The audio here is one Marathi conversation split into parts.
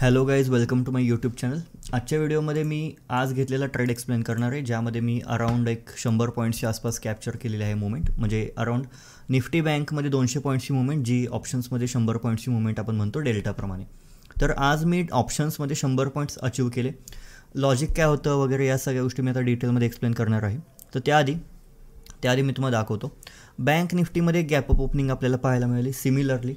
hello guys welcome to my YouTube channel आजच्या व्हिडिओमध्ये मी आज घेतलेला ट्रेड एक्सप्लेन करणार आहे ज्यामध्ये मी अराऊंड एक शंभर पॉईंट्सच्या आसपास कॅप्चर केलेले आहे मुवमेंट म्हणजे अराऊंड निफ्टी बँकमध्ये दोनशे पॉईंट्सची मुवमेंट जी ऑप्शन्समध्ये शंभर पॉईंट्सची मुवमेंट आपण म्हणतो डेल्टाप्रमाणे तर आज मी ऑप्शन्समध्ये शंभर पॉईंट्स अचीव केले लॉजिक काय होतं वगैरे या सगळ्या गोष्टी मी आता डिटेलमध्ये एक्सप्लेन करणार आहे तर त्याआधी त्याआधी मी तुम्हाला दाखवतो बँक निफ्टीमध्ये गॅप अप ओपनिंग आपल्याला पाहायला मिळाली सिमिलरली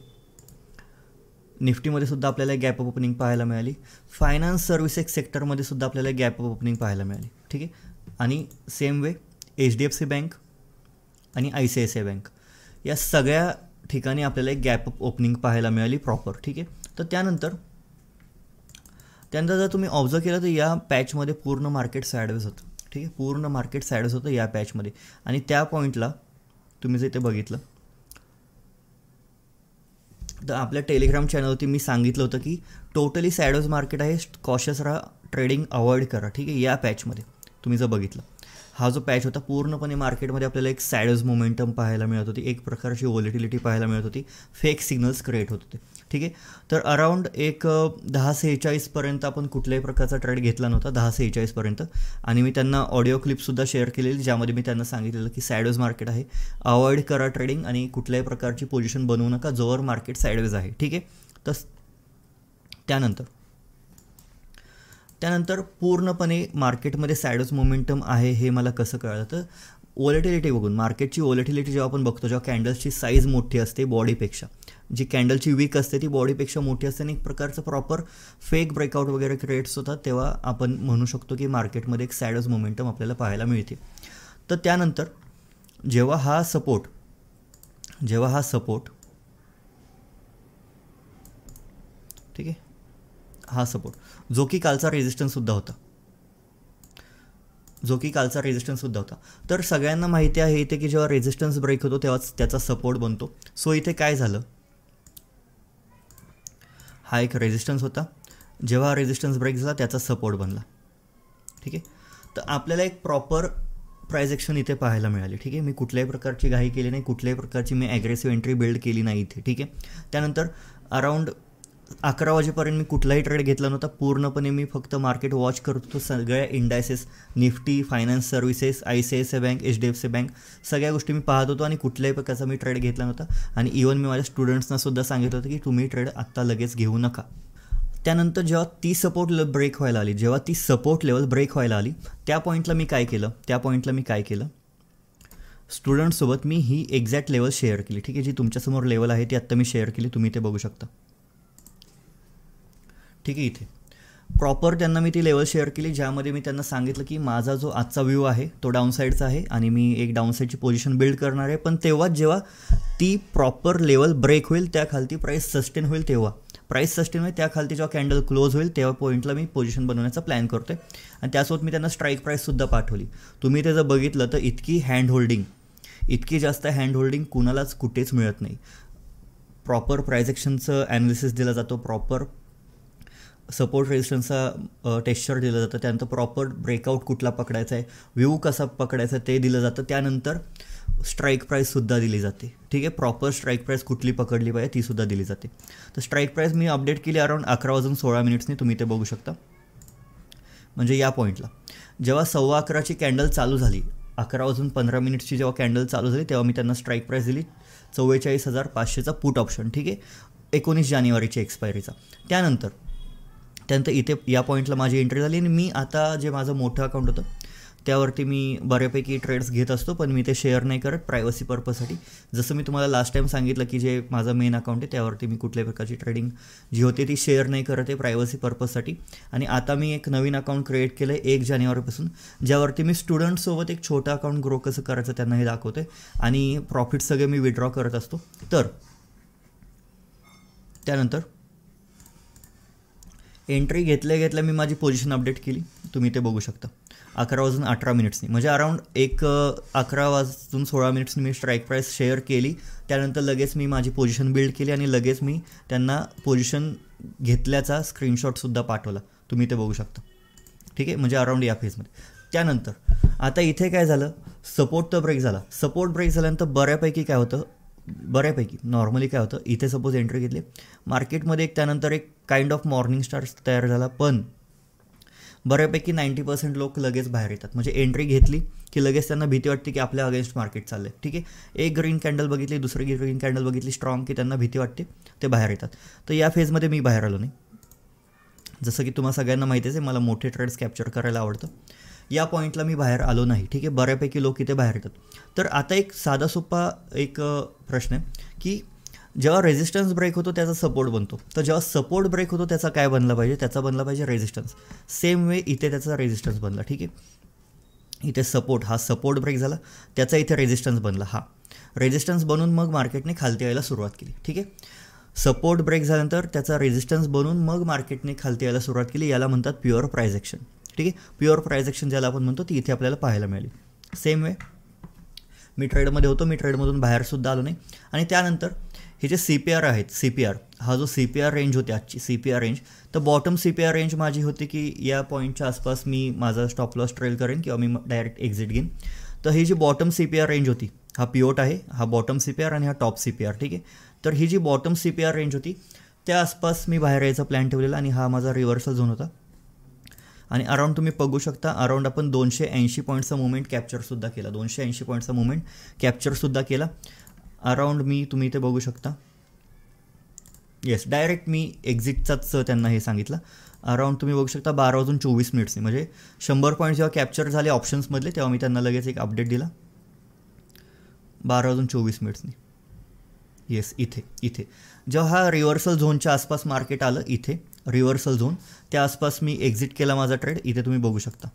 निफ्टीमध्ये सुद्धा आपल्याला गॅप ऑफ ओपनिंग पाहायला मिळाली फायनान्स सर्व्हिसेस सेक्टरमध्ये सुद्धा आपल्याला गॅप ऑफ ओपनिंग पाहायला मिळाली ठीक आहे आणि same way H D F C bank आणि I C I C I bank या सगळ्या ठिकाणी आपल्याला एक गॅप ऑफ ओपनिंग पाहायला मिळाली प्रॉपर ठीक आहे तर त्यानंतर त्यानंतर जर तुम्ही ऑब्झर्व केलं तर या पॅचमध्ये पूर्ण मार्केट सायडवेज होतं ठीक आहे पूर्ण मार्केट सायडवेज होतं या पॅचमध्ये आणि त्या पॉईंटला तुम्ही जर इथे बघितलं तर आपल्या टेलिग्राम चॅनलवरती मी सांगितलं होतं की टोटली सॅडोज मार्केट आहे कॉशस राहा ट्रेडिंग अवॉइड करा ठीक आहे या पॅचमध्ये तुम्ही जर बघितलं हा जो पॅच होता पूर्णपणे मार्केटमध्ये आपल्याला एक सॅडज मोमेंटम पाहायला मिळत होती एक प्रकारची व्हॉलिटिलिटी पाहायला मिळत होती फेक सिग्नल्स क्रिएट होत होते ठीक आहे तर अराऊंड एक दहा सेहेचाळीसपर्यंत आपण कुठल्याही प्रकारचा ट्रेड घेतला नव्हता दहा सेहेचाळीसपर्यंत आणि मी त्यांना ऑडिओ क्लिपसुद्धा शेअर केलेली ज्यामध्ये मी त्यांना सांगितलेलं की सॅडवेज मार्केट आहे अवॉइड करा ट्रेडिंग आणि कुठल्याही प्रकारची पोझिशन बनवू नका जोवर मार्केट सॅडवेज आहे ठीक आहे तस त्यानंतर त्यानंतर पूर्णपणे मार्केटमध्ये सॅडोज मोमेंटम आहे हे मला कसं कळलं तर ओलेटिलिटी बघून मार्केटची ओलेटिलिटी जेव्हा आपण बघतो जेव्हा कॅन्डल्सची साईज मोठी असते बॉडीपेक्षा जी कॅन्डलची वीक असते ती बॉडीपेक्षा मोठी असते आणि एक प्रकारचं प्रॉपर फेक ब्रेकआउट वगैरे क्रिएट्स होतात तेव्हा आपण म्हणू शकतो की मार्केटमध्ये एक सॅडोज मोमेंटम आपल्याला पाहायला मिळते तर त्यानंतर जेव्हा हा सपोर्ट जेव्हा हा सपोर्ट ठीक आहे हा सपोर्ट जो की कालचा रेजिस्टन्ससुद्धा होता जो की कालचा रेजिस्टन्ससुद्धा होता तर सगळ्यांना माहिती आहे इथे की जेव्हा रेजिस्टन्स ब्रेक होतो तेव्हाच त्याचा सपोर्ट बनतो सो इथे काय झालं हा एक रेजिस्टन्स होता जेव्हा रेजिस्टन्स ब्रेक झाला त्याचा सपोर्ट बनला ठीक आहे तर आपल्याला एक प्रॉपर प्राईज ॲक्शन इथे पाहायला मिळाली ठीक आहे मी कुठल्याही प्रकारची घाई केली नाही कुठल्याही प्रकारची मी ॲग्रेसिव्ह एंट्री बिल्ड केली नाही इथे ठीक आहे त्यानंतर अराउंड अकरा वाजेपर्यंत मी कुठलाही ट्रेड घेतला नव्हता पूर्णपणे मी फक्त मार्केट वॉच करत होतो सगळ्या indices Nifty financial services I C I C bank H D F C bank सगळ्या गोष्टी मी पाहत होतो आणि कुठल्याही प्रकारचा मी ट्रेड घेतला नव्हता आणि इवन मी माझ्या स्टुडंट्सनासुद्धा सांगितलं होतं की तुम्ही ट्रेड आत्ता लगेच घेऊ नका त्यानंतर जेव्हा ती सपोर्ट लेवल ब्रेक व्हायला आली जेव्हा ती सपोर्ट लेवल ब्रेक व्हायला आली त्या पॉईंटला मी काय केलं त्या पॉईंटला मी काय केलं स्टुडंटसोबत मी ही एक्झॅक्ट लेवल शेअर केली ठीक आहे जी तुमच्यासमोर लेवल आहे ती आत्ता मी शेअर केली तुम्ही ते बघू शकता ठीक आहे इथे प्रॉपर त्यांना मी ती लेवल शेअर केली ज्यामध्ये मी त्यांना सांगितलं की माझा जो आजचा व्ह्यू आहे तो डाऊनसाईडचा आहे आणि मी एक डाऊनसाईडची पोझिशन बिल्ड करणार आहे पण तेव्हाच जेव्हा ती प्रॉपर लेवल ब्रेक होईल त्याखालती प्राईस सस्टेन होईल तेव्हा प्राईस सस्टेन होईल त्याखालती जेव्हा कॅन्डल क्लोज होईल तेव्हा पॉईंटला मी पोझिशन बनवण्याचा प्लॅन करतो आहे आणि त्यासोबत मी त्यांना स्ट्राईक प्राईससुद्धा पाठवली तुम्ही ते जर बघितलं तर इतकी हँड होल्डिंग इतकी जास्त हँड होल्डिंग कुणालाच कुठेच मिळत नाही प्रॉपर प्रायझॅक्शनचं ॲनालिसिस दिला जातो प्रॉपर सपोर्ट रेजिस्टन्सचा टेक्स्चर दिलं जातं त्यानंतर प्रॉपर ब्रेकआउट कुठला पकडायचा आहे व्ह्यू कसा पकडायचा आहे ते दिलं जातं त्यानंतर स्ट्राईक प्राईससुद्धा दिली जाते ठीक आहे प्रॉपर स्ट्राईक प्राईस कुठली पकडली पाहिजे तीसुद्धा दिली जाते तर स्ट्राईक प्राईस मी अपडेट केली अराउंड अकरा वाजून सोळा मिनिट्सनी तुम्ही ते बघू शकता म्हणजे या पॉईंटला जेव्हा सव्वा अकराची कॅन्डल चालू झाली अकरा वाजून पंधरा मिनिट्सची जेव्हा कॅन्डल चालू झाली तेव्हा मी त्यांना स्ट्राईक प्राईस दिली चव्वेचाळीस हजार पाचशेचा पुट ऑप्शन ठीक आहे एकोणीस जानेवारीची एक्सपायरीचा त्यानंतर त्यानंतर इथे या पॉईंटला माझी एंट्री झाली आणि मी आता जे माझं मोठं अकाउंट होतं त्यावरती मी बऱ्यापैकी ट्रेड्स घेत असतो पण मी ते शेअर नाही करत प्रायव्हसी पर्पजसाठी जसं मी तुम्हाला लास्ट टाईम सांगितलं की जे माझं मेन अकाउंट आहे त्यावरती मी कुठल्याही प्रकारची ट्रेडिंग जी होती ती शेअर नाही करत आहे प्रायव्हसी पर्पजसाठी आणि आता मी एक नवीन अकाउंट क्रिएट केलं आहे एक जानेवारीपासून ज्यावरती मी स्टुडंटसोबत एक छोटं अकाउंट ग्रो कसं करायचं त्यांना हे दाखवते आणि प्रॉफिट सगळे मी विड्रॉ करत असतो तर त्यानंतर एंट्री घेतल्या घेतल्या मी माझी पोझिशन अपडेट केली तुम्ही ते बघू शकता अकरा वाजून अठरा मिनिट्सनी म्हणजे अराऊंड एक अकरा वाजून सोळा मिनिट्सनी मी स्ट्राईक प्राईस शेअर केली त्यानंतर लगेच मी माझी पोझिशन बिल्ड केली आणि लगेच मी त्यांना पोझिशन घेतल्याचा स्क्रीनशॉटसुद्धा पाठवला तुम्ही ते बघू शकता ठीक आहे म्हणजे अराऊंड या फेजमध्ये त्यानंतर आता इथे काय झालं सपोर्ट तर ब्रेक झाला सपोर्ट ब्रेक झाल्यानंतर बऱ्यापैकी काय होतं बऱ्यापैकी नॉर्मली काय होतं इथे सपोज एंट्री घेतली मार्केटमध्ये एक त्यानंतर एक काइंड ऑफ मॉर्निंग स्टार तयार झाला पण बऱ्यापैकी नाईंटी पर्सेंट लोक लगेच बाहेर येतात म्हणजे एंट्री घेतली की लगेच त्यांना भीती वाटते की आपल्या अगेन्स्ट मार्केट चाललं ठीक आहे एक ग्रीन कॅन्डल बघितली दुसरी ग्रीन कॅन्डल बघितली स्ट्रॉंग की त्यांना भीती वाटते ते बाहेर येतात तर या फेजमध्ये मी बाहेर आलो नाही जसं की तुम्हाला सगळ्यांना माहितीच आहे मला मोठे ट्रेड्स कॅप्चर करायला आवडतं या पॉईंटला मी बाहेर आलो नाही ठीक आहे बऱ्यापैकी लोक इथे बाहेर येतात तर आता एक साधा सोपा एक प्रश्न आहे की जेव्हा रेझिस्टन्स ब्रेक होतो त्याचा सपोर्ट बनतो तर जेव्हा सपोर्ट ब्रेक होतो त्याचा काय बनला पाहिजे त्याचा बनला पाहिजे रेझिस्टन्स सेम वे इथे त्याचा रेझिस्टन्स बनला ठीक आहे इथे सपोर्ट हा सपोर्ट ब्रेक झाला त्याचा इथे रेझिस्टन्स बनला हा रेझिस्टन्स बनून मग मार्केटने खालती यायला सुरुवात केली ठीक आहे सपोर्ट ब्रेक झाल्यानंतर त्याचा रेजिस्टन्स बनून मग मार्केटने खालती यायला सुरुवात केली याला म्हणतात प्युअर प्राईज ॲक्शन ठीक आहे प्युअर प्रायझॅक्शन ज्याला आपण म्हणतो ती इथे आपल्याला पाहायला मिळाली सेम वे मी ट्रेडमध्ये होतो मी ट्रेडमधून बाहेरसुद्धा आलो नाही आणि त्यानंतर हे जे सी पी आर आहेत सी पी आर हा जो सी पी आर रेंज होती आजची सी पी आर रेंज तर bottom C P R range माझी होती की या पॉईंटच्या आसपास मी माझा स्टॉप लॉस ट्रेल करेन किंवा मी डायरेक्ट एक्झिट घेईन तर ही जी bottom C P R range होती हा पिओट आहे हा बॉटम सी पी आर आणि हा टॉप सी पी आर ठीक आहे तर ही जी bottom C P R range होती त्या आसपास मी बाहेर यायचा प्लॅन ठेवलेला आणि हा माझा रिव्हर्सल झोन होता आणि अराऊंड तुम्ही बघू शकता अराऊंड आपण दोनशे ऐंशी पॉईंटचा मुवमेंट कॅप्चरसुद्धा केला दोनशे ऐंशी पॉईंटचा मुवमेंट कॅप्चरसुद्धा केला अराऊंड मी तुम्ही इथे बघू शकता येस डायरेक्ट मी एक्झिटचाच त्यांना हे सांगितलं अराऊंड तुम्ही बघू शकता बारा वाजून चोवीस मिनिट्सने म्हणजे शंभर पॉईंट जेव्हा कॅप्चर झाले ऑप्शन्समधले तेव्हा मी त्यांना लगेच एक अपडेट दिला बारा वाजून चोवीस मिनिट्सनी येस इथे इथे जेव्हा हा रिव्हर्सल झोनच्या आसपास मार्केट आलं इथे रिव्हर्सल झोन त्या आसपास मी एक्झिट केला माझा ट्रेड इथे तुम्ही बघू शकता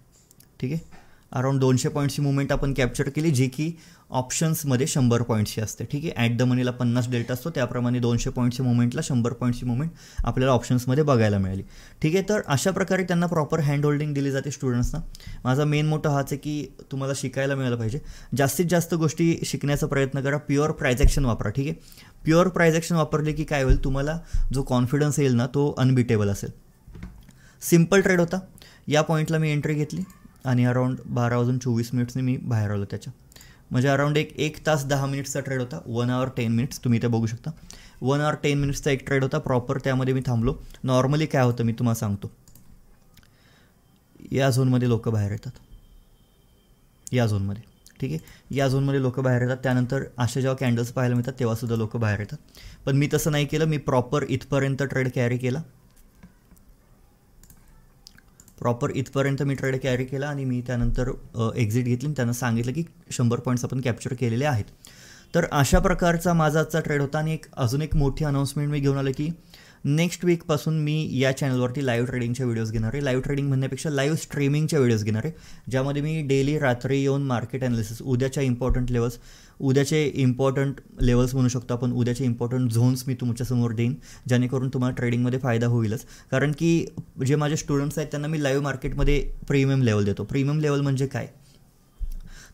ठीक आहे अराउंड दोनशे पॉईंटची मुवमेंट आपण कॅप्चर केली जी की ऑप्शन्समध्ये शंभर पॉईंटची असते ठीक आहे ॲट द मनीला पन्नास डेल्टा असतो त्याप्रमाणे दोनशे पॉईंटची मुवमेंटला शंभर पॉईंटची मुवमेंट आपल्याला ऑप्शन्समध्ये बघायला मिळाली ठीक आहे तर अशा प्रकारे त्यांना प्रॉपर हँड होल्डिंग दिली जाते स्टुडंट्सना माझा मेन मोठं हाच आहे की तुम्हाला शिकायला मिळालं पाहिजे जास्तीत जास्त गोष्टी शिकण्याचा प्रयत्न करा प्युअर प्रायझॅक्शन वापरा ठीक आहे प्युअर प्रायझॅक्शन वापरले की काय होईल तुम्हाला जो कॉन्फिडन्स येईल ना तो अनबिटेबल असेल सिम्पल ट्रेड होता या पॉईंटला मी एंट्री घेतली आणि अराऊंड बारा वाजून चोवीस मिनिट्सने मी बाहेर आलो त्याच्या म्हणजे अराऊंड एक एक तास दहा मिनिट्सचा ट्रेड होता वन आवर टेन मिनिट्स तुम्ही ते बघू शकता वन आवर टेन मिनिट्सचा एक ट्रेड होता प्रॉपर त्यामध्ये मी थांबलो नॉर्मली काय होतं मी तुम्हाला सांगतो या झोनमध्ये लोक बाहेर येतात या झोनमध्ये ठीक आहे या झोनमध्ये लोक बाहेर येतात त्यानंतर असे जेव्हा कॅन्डल्स पाहायला मिळतात तेव्हासुद्धा लोक बाहेर येतात पण मी तसं नाही केलं मी प्रॉपर इथपर्यंत ट्रेड कॅरी केला प्रॉपर इथपर्यंत मी ट्रेड कॅरी केला आणि मी त्यानंतर एक्झिट घेतली आणि त्यांना सांगितलं की शंभर पॉईंट्स आपण कॅप्चर केलेले आहेत तर अशा प्रकारचा माझा आजचा ट्रेड होता आणि एक अजून एक मोठी अनाऊन्समेंट मी घेऊन आलं की नेक्स्ट वीकपासून मी या चॅनलवरती लाईव्ह ट्रेडिंगच्या व्हिडिओज घेणार आहे लाईव्ह ट्रेडिंग म्हणण्यापेक्षा लाईव्ह स्ट्रीमिंगच्या व्हिडिओज घेणार आहे ज्यामध्ये मी डेली रात्री येऊन मार्केट ॲनालिसिस उद्याच्या इम्पॉर्टंट लेवल्स उद्याचे इम्पॉर्टंट लेवल्स म्हणू शकतो आपण उद्याचे इम्पॉर्टंट झोन्स मी तुमच्यासमोर देईन जेणेकरून तुम्हाला ट्रेडिंगमध्ये फायदा होईलच कारण की जे माझे स्टुडंट्स आहेत त्यांना मी लाईव्ह मार्केटमध्ये प्रीमियम लेवल देतो प्रीमियम लेवल म्हणजे काय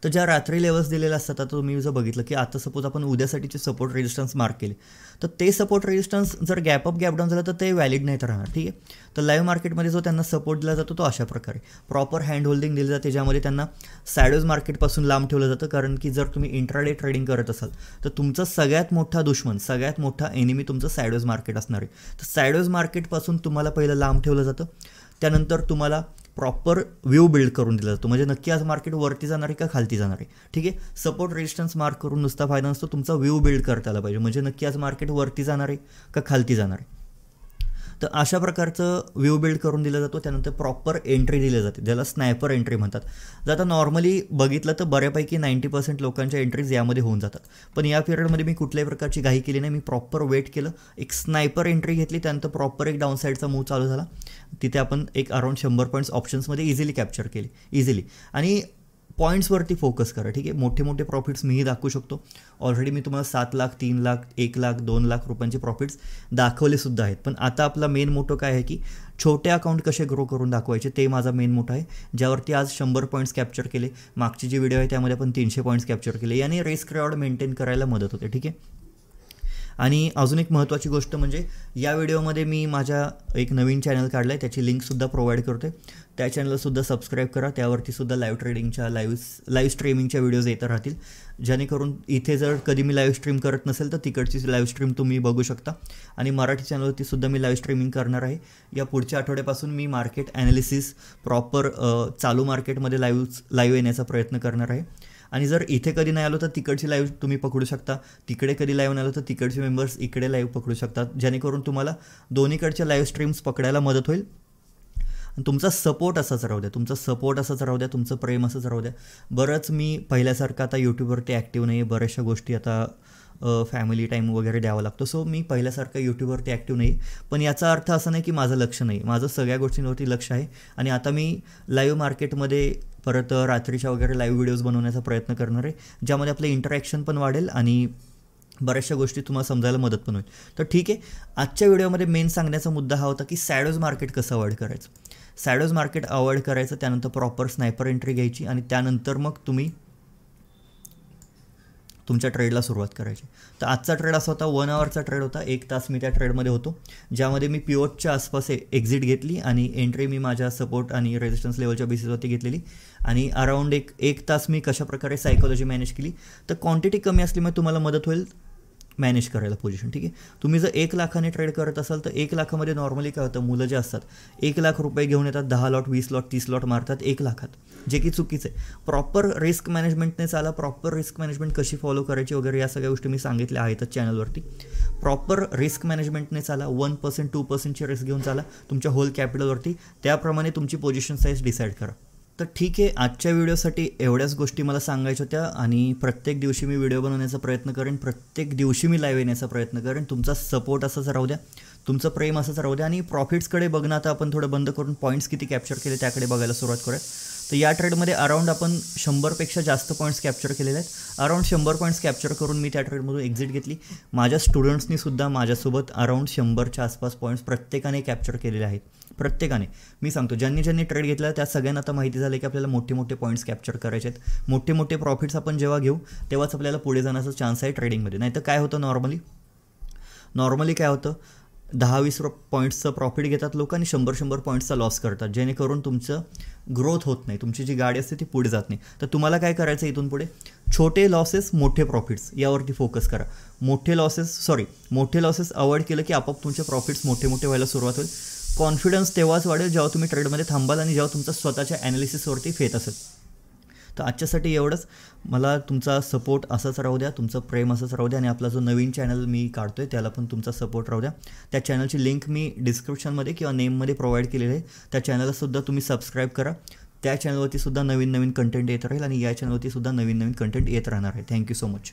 तर ज्या रात्री लेवल्स दिलेले असतात आता तुम्ही जर बघितलं की आता सपोज आपण उद्यासाठीचे सपोर्ट रेजिस्टन्स मार्क केले तर ते सपोर्ट रेजिस्टन्स जर गॅप अप गॅप डाऊन झालं तर ते व्हॅलिड नाहीत राहणार ठीक आहे तर लाईव्ह मार्केटमध्ये जो त्यांना सपोर्ट दिला जातो तो अशा प्रकारे प्रॉपर हँड होल्डिंग दिली जाते ज्यामध्ये त्यांना सॅडोज मार्केटपासून लांब ठेवलं जातं कारण की जर तुम्ही इंट्राडे ट्रेडिंग करत असाल तर तुमचा सगळ्यात मोठा दुश्मन सगळ्यात मोठा एनिमी तुमचं सॅडोज मार्केट असणार आहे तर सॅडोज मार्केटपासून तुम्हाला पहिलं लांब ठेवलं जातं त्यानंतर तुम्हाला प्रॉपर व्यू बिल्ड करून दिला जातो म्हणजे नक्की आज मार्केट वरती जाणार आहे का खालती जाणार आहे ठीक आहे सपोर्ट रेजिस्टन्स मार्क करून नुसता फायदा नसतो तुमचा व्यू बिल्ड करता आला पाहिजे म्हणजे नक्की आज मार्केट वरती जाणार आहे का खालती जाणार आहे तर अशा प्रकारचं व्यू बिल्ड करून दिला जातो त्यानंतर प्रॉपर एंट्री दिली जाते ज्याला स्नायपर एंट्री म्हणतात जर आता नॉर्मली बघितलं तर बऱ्यापैकी नाईंटी पर्सेंट लोकांच्या एंट्रीज यामध्ये होऊन जातात पण या पिरियडमध्ये मी कुठल्याही प्रकारची घाई केली नाही मी प्रॉपर वेट केलं एक स्नायपर एंट्री घेतली त्यानंतर प्रॉपर एक डाऊन साईडचा मूव चालू झाला तिथे आपण एक अराउंड शंभर पॉईंट्स ऑप्शन्समध्ये इझिली कॅप्चर केली इझिली आणि पॉईंट्सवरती फोकस करा ठीक आहे मोठे मोठे प्रॉफिट्स मीही दाखवू शकतो ऑलरेडी मी तुम्हाला सात लाख तीन लाख एक लाख दोन लाख रुपयांचे प्रॉफिट्स दाखवलेसुद्धा आहेत पण आता आपला मेन मोठं काय आहे की छोटे अकाउंट कसे ग्रो करून दाखवायचे ते माझा मेन मोठा आहे ज्यावरती आज शंभर पॉईंट्स कॅप्चर केले मागचे जे व्हिडिओ आहे त्यामध्ये आपण तीनशे पॉईंट्स कॅप्चर केले याने रेस मेंटेन करायला मदत होते ठीक आहे आणि अजून एक महत्त्वाची गोष्ट म्हणजे या व्हिडिओमध्ये मी माझ्या एक नवीन चॅनल काढलं आहे त्याची लिंकसुद्धा प्रोव्हाइड करतो आहे त्या चॅनलसुद्धा सबस्क्राईब करा त्यावरतीसुद्धा लाईव्ह ट्रेडिंगच्या लाईव्ह लाईव्ह स्ट्रीमिंगच्या व्हिडिओज येत राहतील जेणेकरून इथे जर कधी मी लाईव्ह स्ट्रीम करत नसेल तर तिकडची लाईव्ह स्ट्रीम तुम्ही बघू शकता आणि मराठी चॅनलवरतीसुद्धा मी लाईव्ह स्ट्रीमिंग करणार आहे या पुढच्या आठवड्यापासून मी मार्केट ॲनालिसिस प्रॉपर चालू मार्केटमध्ये लाईव्ह लाईव्ह येण्याचा प्रयत्न करणार आहे आणि जर इथे कधी नाही आलो तर तिकडची लाईव्ह तुम्ही पकडू शकता तिकडे कधी लाईव्ह नाही आलो तर तिकडचे मेंबर्स इकडे लाईव्ह पकडू शकतात जेणेकरून तुम्हाला दोन्हीकडच्या लाईव्ह स्ट्रीम्स पकडायला मदत होईल तुमचा सपोर्ट असाच राहू द्या तुमचा सपोर्ट असाच राहू द्या तुमचं प्रेम असंच राहू द्या बरंच मी पहिल्यासारखं आता यूट्यूबवरती ॲक्टिव्ह नाही आहे बऱ्याचशा गोष्टी आता फॅमिली टाईम वगैरे द्यावा लागतो सो मी पहिल्यासारखं यूट्यूबवरती ॲक्टिव्ह नाही पण याचा अर्थ असा नाही की माझं लक्ष नाही माझं सगळ्या गोष्टींवरती लक्ष आहे आणि आता मी लाईव्ह मार्केटमध्ये परत रात्रीच्या वगैरे लाईव्ह व्हिडिओज बनवण्याचा प्रयत्न करणार आहे ज्यामध्ये आपलं इंटरॅक्शन पण वाढेल आणि बऱ्याचशा गोष्टी तुम्हाला समजायला मदत पण होईल तर ठीक आहे आजच्या व्हिडिओमध्ये मेन सांगण्याचा मुद्दा हा होता की सॅडोज मार्केट कसं अवॉइड करायचं सॅडोज मार्केट अवॉइड करायचं त्यानंतर प्रॉपर स्नायपर एंट्री घ्यायची आणि त्यानंतर मग तुम्ही तुमच्या ट्रेडला सुरुवात करायची तर आजचा ट्रेड असा होता वन आवरचा ट्रेड होता एक तास मी त्या ट्रेडमध्ये होतो ज्यामध्ये मी पिओटच्या आसपास एक्झिट घेतली आणि एंट्री मी माझ्या सपोर्ट आणि रेजिस्टन्स लेवलच्या बेसिसवरती घेतलेली आणि अराऊंड एक एक तास मी कशाप्रकारे सायकोलॉजी मॅनेज केली तर क्वांटिटी कमी असल्यामुळे तुम्हाला मदत होईल मॅनेज करायला पोझिशन ठीक आहे तुम्ही जर एक लाखाने ट्रेड करत असाल तर एक लाखामध्ये नॉर्मली काय होतं मुलं जे असतात एक लाख रुपये घेऊन येतात दहा लॉट वीस लॉट तीस लॉट मारतात एक लाखात जे की चुकीचं आहे प्रॉपर रिस्क मॅनेजमेंटने चाला प्रॉपर रिस्क मॅनेजमेंट कशी फॉलो करायची वगैरे या सगळ्या गोष्टी मी सांगितल्या आहेतच चॅनलवरती प्रॉपर रिस्क मॅनेजमेंटने चाला वन पर्सेंट टू पर्सेंटचे रिस्क घेऊन चाला तुमच्या होल कॅपिटलवरती त्याप्रमाणे तुमची पोझिशन साईज डिसाईड करा तर ठीक आहे आजच्या व्हिडिओसाठी एवढ्याच गोष्टी मला सांगायच्या होत्या आणि प्रत्येक दिवशी मी व्हिडिओ बनवण्याचा प्रयत्न करेन प्रत्येक दिवशी मी लाईव्ह येण्याचा प्रयत्न करेन तुमचा सपोर्ट असाच राहू द्या तुमचं प्रेम असंच राहू द्या आणि प्रॉफिट्सकडे बघणं आता आपण थोडं बंद करून पॉईंट्स किती कॅप्चर केले त्याकडे बघायला सुरुवात करूया तर या ट्रेडमध्ये अराऊंड आपण शंभरपेक्षा जास्त पॉईंट्स कॅप्चर केलेले आहेत अराऊंड शंभर पॉईंट्स कॅप्चर करून मी त्या ट्रेडमधून एक्झिट घेतली माझ्या स्टुडंट्सनीसुद्धा माझ्यासोबत अराऊंड शंभरच्या आसपास पॉईंट्स प्रत्येकाने कॅप्चर केलेले आहेत प्रत्येकाने मी सांगतो ज्यांनी ज्यांनी ट्रेड घेतला त्या सगळ्यांना आता माहिती झालं की आपल्याला मोठे मोठे पॉईंट्स कॅप्चर करायचे आहेत मोठे मोठे प्रॉफिट्स आपण जेव्हा घेऊ तेव्हाच आपल्याला पुढे जाण्याचा चान्स आहे ट्रेडिंगमध्ये नाही तर काय होतं नॉर्मली नॉर्मली काय होतं दहा वीस पॉईंट्सचं प्रॉफिट घेतात लोक आणि शंभर शंभर पॉईंट्सचा लॉस करतात जेणेकरून तुमचं ग्रोथ होत नाही तुमची जी गाडी असते ती पुढे जात नाही तर तुम्हाला काय करायचं इथून पुढे छोटे लॉसेस मोठे प्रॉफिट्स यावरती फोकस करा मोठे लॉसेस सॉरी मोठे लॉसेस अवॉइड केलं की आपोआप तुमचे प्रॉफिट्स मोठे मोठे व्हायला सुरुवात होईल कॉन्फिडन्स तेव्हाच वाढेल जेव्हा तुम्ही ट्रेडमध्ये थांबाल आणि जेव्हा तुमचा स्वतःच्या ॲनालिसिसवरती फेत असेल तर आजच्यासाठी एवढंच मला तुमचा सपोर्ट असाच राहू द्या तुमचं प्रेम असंच राहू द्या आणि आपला जो नवीन चॅनल मी काढतो आहे त्याला पण तुमचा सपोर्ट राहू द्या त्या चॅनलची लिंक मी डिस्क्रिप्शनमध्ये किंवा नेममध्ये प्रोव्हाइड केलेली आहे त्या चॅनलसुद्धा तुम्ही सबस्क्राईब करा त्या चॅनलवरती सुद्धा नवीन नवीन कंटेंट येत राहील आणि या चॅनलवरती सुद्धा नवीन नवीन कंटेंट येत राहणार आहे थँक्यू सो मच